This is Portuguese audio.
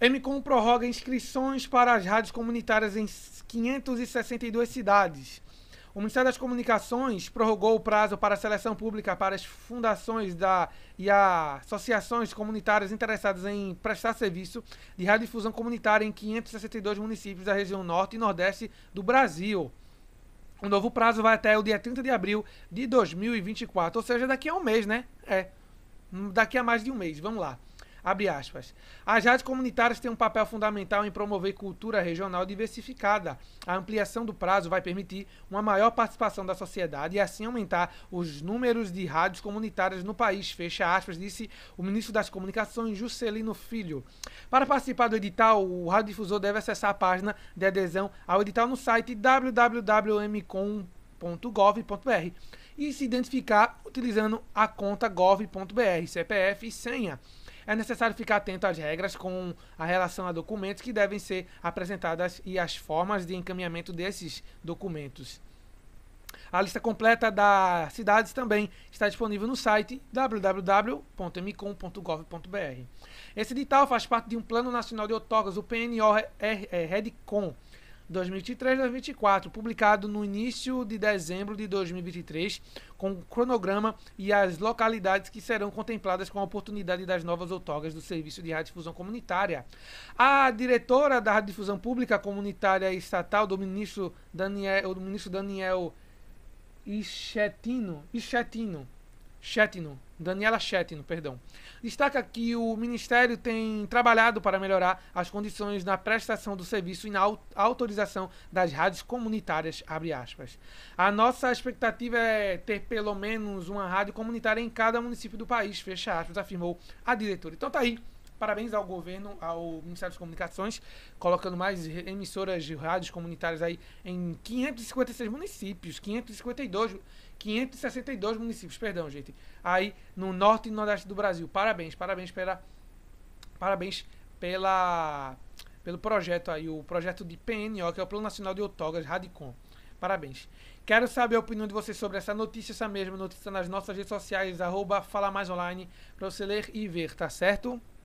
MCOM prorroga inscrições para as rádios comunitárias em 562 cidades. O Ministério das Comunicações prorrogou o prazo para a seleção pública para as fundações da, e associações comunitárias interessadas em prestar serviço de radiodifusão comunitária em 562 municípios da região norte e nordeste do Brasil. O novo prazo vai até o dia 30 de abril de 2024, ou seja, daqui a um mês, né? É. Daqui a mais de um mês. Vamos lá. Abre aspas. As rádios comunitárias têm um papel fundamental em promover cultura regional diversificada. A ampliação do prazo vai permitir uma maior participação da sociedade e assim aumentar os números de rádios comunitárias no país. Fecha aspas, disse o ministro das Comunicações, Juscelino Filho. Para participar do edital, o radiodifusor deve acessar a página de adesão ao edital no site www.mcom.gov.br e se identificar utilizando a conta gov.br, CPF e senha é necessário ficar atento às regras com a relação a documentos que devem ser apresentadas e as formas de encaminhamento desses documentos. A lista completa das cidades também está disponível no site www.mcom.gov.br. Esse edital faz parte de um Plano Nacional de Outorgas, o PNO-REDCOM, 2023 2024, publicado no início de dezembro de 2023, com o cronograma e as localidades que serão contempladas com a oportunidade das novas outorgas do Serviço de Radiodifusão Comunitária. A diretora da Radiodifusão Pública Comunitária Estatal, do ministro Daniel, do ministro Daniel Ichetino, Ichetino Chetino, Daniela Chetino, perdão. Destaca que o Ministério tem trabalhado para melhorar as condições na prestação do serviço e na autorização das rádios comunitárias, A nossa expectativa é ter pelo menos uma rádio comunitária em cada município do país, fecha aspas, afirmou a diretora. Então tá aí Parabéns ao governo, ao Ministério das Comunicações, colocando mais emissoras de rádios comunitárias aí em 556 municípios, 552, 562 municípios, perdão, gente. Aí no norte e nordeste do Brasil. Parabéns, parabéns pela parabéns pela pelo projeto aí, o projeto de PNO, que é o Plano Nacional de Outorgas, Radicom. Parabéns. Quero saber a opinião de vocês sobre essa notícia, essa mesma notícia nas nossas redes sociais, arroba Fala Mais Online, para você ler e ver, tá certo?